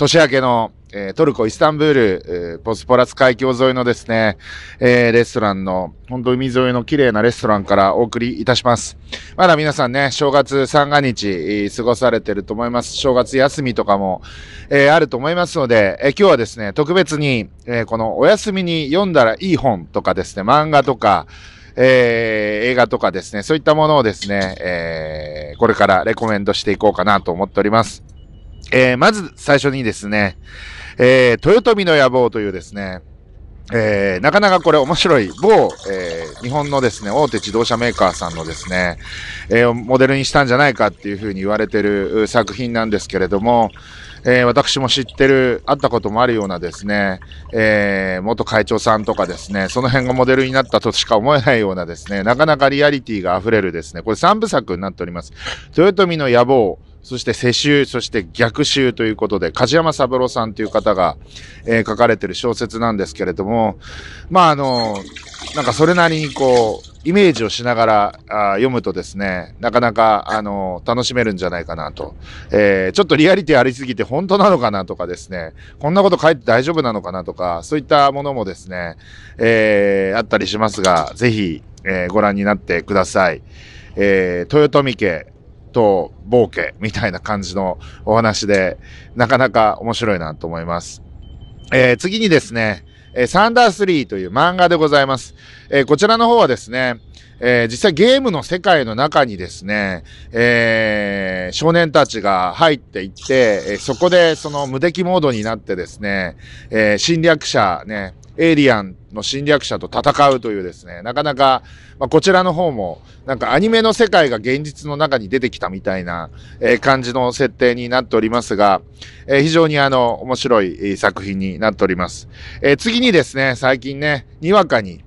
年明けの、えー、トルコ・イスタンブール、えー、ポスポラス海峡沿いのですね、えー、レストランの、本当海沿いの綺麗なレストランからお送りいたします。まだ皆さんね、正月三が日、えー、過ごされてると思います。正月休みとかも、えー、あると思いますので、えー、今日はですね、特別に、えー、このお休みに読んだらいい本とかですね、漫画とか、えー、映画とかですね、そういったものをですね、えー、これからレコメンドしていこうかなと思っております。えー、まず最初にですね、えー、豊臣の野望というですね、えー、なかなかこれ面白い某、えー、日本のですね、大手自動車メーカーさんのですね、えー、モデルにしたんじゃないかっていうふうに言われてる作品なんですけれども、えー、私も知ってる、会ったこともあるようなですね、えー、元会長さんとかですね、その辺がモデルになったとしか思えないようなですね、なかなかリアリティが溢れるですね、これ3部作になっております。豊臣の野望、そして世襲、そして逆襲ということで、梶山三郎さんという方が、えー、書かれてる小説なんですけれども、まああの、なんかそれなりにこう、イメージをしながらあ読むとですね、なかなか、あの、楽しめるんじゃないかなと。えー、ちょっとリアリティありすぎて本当なのかなとかですね、こんなこと書いて大丈夫なのかなとか、そういったものもですね、えー、あったりしますが、ぜひ、えー、ご覧になってください。えー、豊臣家、と冒険みたいな感じのお話で、なかなか面白いなと思います。えー、次にですね、えサンダースリーという漫画でございます。えー、こちらの方はですね、えー、実際ゲームの世界の中にですね、えー、少年たちが入っていって、えー、そこでその無敵モードになってですね、え侵略者ね、エイリアンの侵略者と戦うというですね、なかなか、まあ、こちらの方も、なんかアニメの世界が現実の中に出てきたみたいな、えー、感じの設定になっておりますが、えー、非常にあの、面白い作品になっております。えー、次にですね、最近ね、にわかに、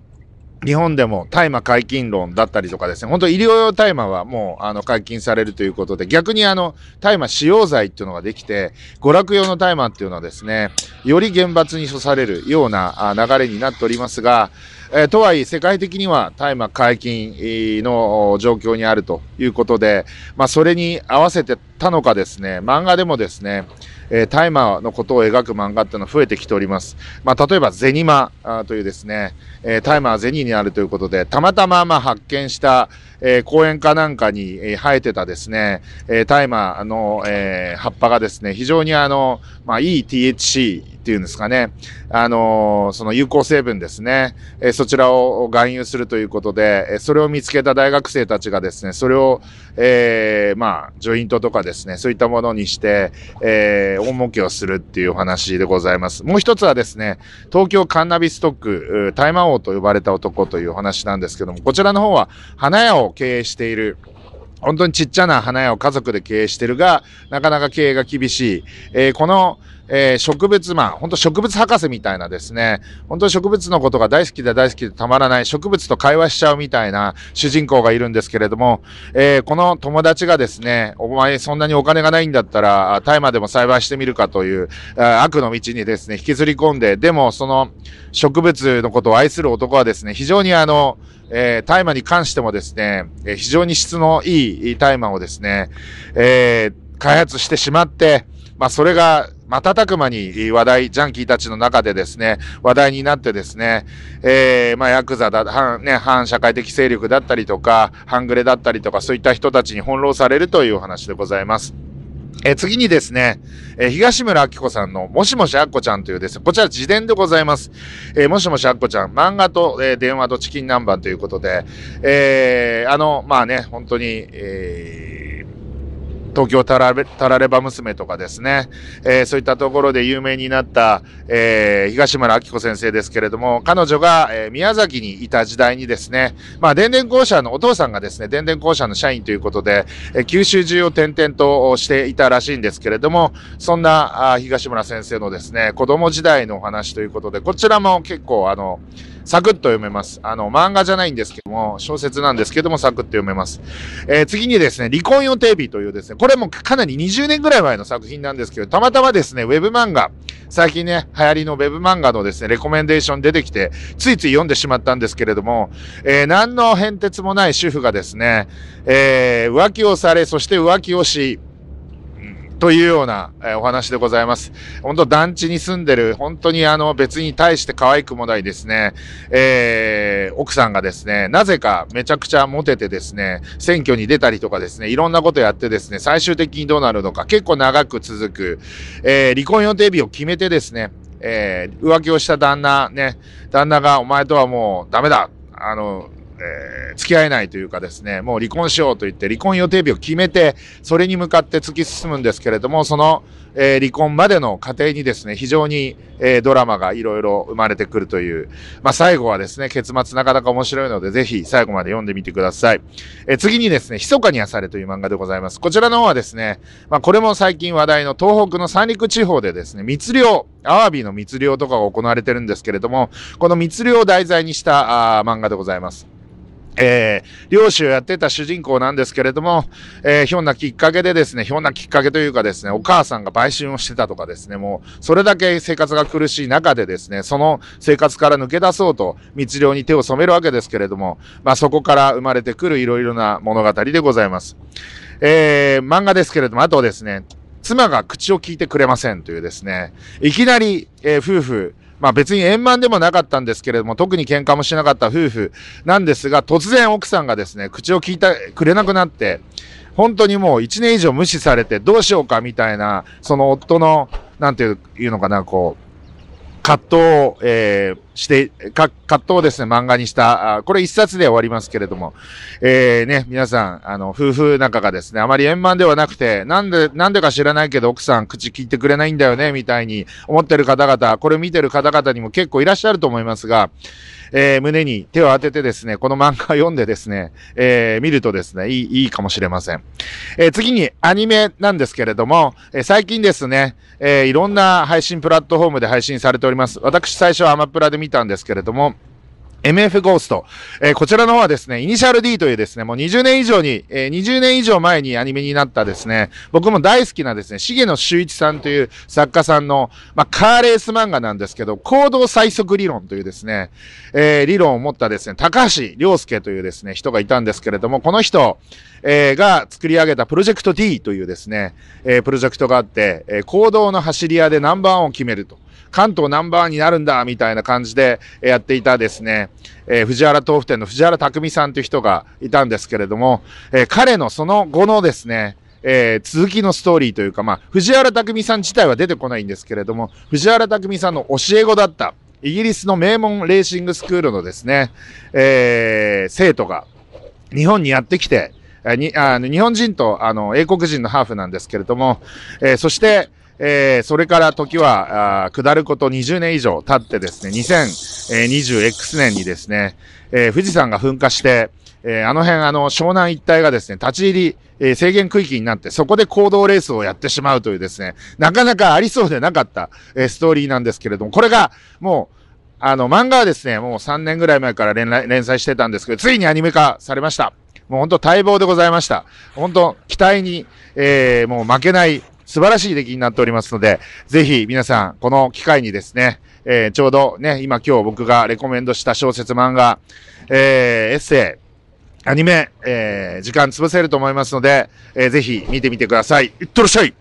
日本でも大麻解禁論だったりとかですね、本当医療用大麻はもうあの解禁されるということで、逆にあの大麻使用罪っていうのができて、娯楽用の大麻っていうのはですね、より厳罰に処されるような流れになっておりますが、えー、とはいえ世界的には大麻解禁の状況にあるということで、まあそれに合わせてたのかですね、漫画でもですね、えー、大麻のことを描く漫画っていうのは増えてきております。まあ、例えば、ゼニマというですね、えー、大麻はゼニにあるということで、たまたまま発見した、えー、公園かなんかに、え生えてたですね、えー、大麻の、えー、葉っぱがですね、非常にあの、まあ、いい THC っていうんですかね、あのその有効成分ですね、えそちらを含有するということで、えそれを見つけた大学生たちがですね、それを、えー、まあ、ジョイントとかですね、そういったものにして、えー、大儲けをするっていうお話でございます。もう一つはですね、東京カンナビストック、大魔王と呼ばれた男というお話なんですけども、こちらの方は花屋を経営している、本当にちっちゃな花屋を家族で経営してるが、なかなか経営が厳しい。えー、このえー、植物マン、本当植物博士みたいなですね、本当植物のことが大好きで大好きでたまらない、植物と会話しちゃうみたいな主人公がいるんですけれども、えー、この友達がですね、お前そんなにお金がないんだったら、大麻でも栽培してみるかという悪の道にですね、引きずり込んで、でもその植物のことを愛する男はですね、非常にあの、えー、大麻に関してもですね、え非常に質のいい大麻をですね、えー、開発してしまって、まあ、それが瞬く間に話題、ジャンキーたちの中でですね、話題になってですね、えー、まあ、ヤクザだ、反、ね、反社会的勢力だったりとか、半グレだったりとか、そういった人たちに翻弄されるというお話でございます。え次にですね、え東村明子さんのもしもしあっこちゃんというですね、こちら自伝でございます。えもしもしあっこちゃん、漫画と、え電話とチキン南蛮ということで、えー、あの、まあね、本当に、えー東京タラタラレバ娘とかですね、えー、そういったところで有名になった、えー、東村明子先生ですけれども、彼女が、えー、宮崎にいた時代にですね、まあ、電電校舎のお父さんがですね、電電校舎の社員ということで、えー、九州中を転々としていたらしいんですけれども、そんなあ東村先生のですね、子供時代のお話ということで、こちらも結構あの、サクッと読めます。あの、漫画じゃないんですけども、小説なんですけども、サクッと読めます。えー、次にですね、離婚予定日というですね、これもかなり20年ぐらい前の作品なんですけど、たまたまですね、ウェブ漫画、最近ね、流行りのウェブ漫画のですね、レコメンデーション出てきて、ついつい読んでしまったんですけれども、えー、何の変哲もない主婦がですね、えー、浮気をされ、そして浮気をし、というような、えお話でございます。本当団地に住んでる、本当にあの別に対して可愛くもないですね、えー、奥さんがですね、なぜかめちゃくちゃモテてですね、選挙に出たりとかですね、いろんなことやってですね、最終的にどうなるのか結構長く続く、えー、離婚予定日を決めてですね、えー、浮気をした旦那ね、旦那がお前とはもうダメだ、あの、えー、付き合えないというかですね、もう離婚しようと言って、離婚予定日を決めて、それに向かって突き進むんですけれども、その、えー、離婚までの過程にですね、非常に、えー、ドラマがいろいろ生まれてくるという、まあ、最後はですね、結末なかなか面白いので、ぜひ最後まで読んでみてください。えー、次にですね、密かにあされという漫画でございます。こちらの方はですね、まあ、これも最近話題の東北の三陸地方でですね、密漁、アワビの密漁とかが行われてるんですけれども、この密漁を題材にしたあ漫画でございます。えー、漁師をやってた主人公なんですけれども、えー、ひょんなきっかけでですね、ひょんなきっかけというかですね、お母さんが売春をしてたとかですね、もう、それだけ生活が苦しい中でですね、その生活から抜け出そうと、密漁に手を染めるわけですけれども、まあそこから生まれてくるいろいろな物語でございます。えー、漫画ですけれども、あとですね、妻が口を聞いてくれませんというですね、いきなり、えー、夫婦、まあ別に円満でもなかったんですけれども、特に喧嘩もしなかった夫婦なんですが、突然奥さんがですね、口を聞いてくれなくなって、本当にもう1年以上無視されてどうしようかみたいな、その夫の、なんていうのかな、こう、葛藤を、えー、して、か、葛藤をですね、漫画にした、あこれ一冊で終わりますけれども、えー、ね、皆さん、あの、夫婦仲がですね、あまり円満ではなくて、なんで、なんでか知らないけど奥さん口聞いてくれないんだよね、みたいに思ってる方々、これ見てる方々にも結構いらっしゃると思いますが、えー、胸に手を当ててですね、この漫画読んでですね、えー、見るとですね、いい、いいかもしれません。えー、次にアニメなんですけれども、え最近ですね、えいろんな配信プラットフォームで配信されております。私最初はアマプラでみたんですけれども、MF ゴースト。えー、こちらの方はですね、イニシャル D というですね、もう20年以上に、えー、20年以上前にアニメになったですね、僕も大好きなですね、重野修一さんという作家さんの、まあ、カーレース漫画なんですけど、行動最速理論というですね、えー、理論を持ったですね、高橋良介というですね、人がいたんですけれども、この人、えが作り上げたプロジェクト D というですね、えプロジェクトがあって、え行動の走り屋でナンバーワンを決めると。関東ナンバーになるんだ、みたいな感じでやっていたですね、えー、藤原豆腐店の藤原匠さんという人がいたんですけれども、えー、彼のその後のですね、えー、続きのストーリーというか、まあ、藤原匠さん自体は出てこないんですけれども、藤原匠さんの教え子だった、イギリスの名門レーシングスクールのですね、えー、生徒が日本にやってきて、にあの日本人とあの英国人のハーフなんですけれども、えー、そして、えー、それから時は、あ下ること20年以上経ってですね、2020X 年にですね、えー、富士山が噴火して、えー、あの辺、あの、湘南一帯がですね、立ち入り、えー、制限区域になって、そこで行動レースをやってしまうというですね、なかなかありそうでなかった、えー、ストーリーなんですけれども、これが、もう、あの、漫画はですね、もう3年ぐらい前から連連載してたんですけど、ついにアニメ化されました。もう本当待望でございました。本当期待に、えー、もう負けない、素晴らしい出来になっておりますので、ぜひ皆さん、この機会にですね、えー、ちょうどね、今今日僕がレコメンドした小説漫画、えー、エッセイ、アニメ、えー、時間潰せると思いますので、えー、ぜひ見てみてください。いってらっしゃい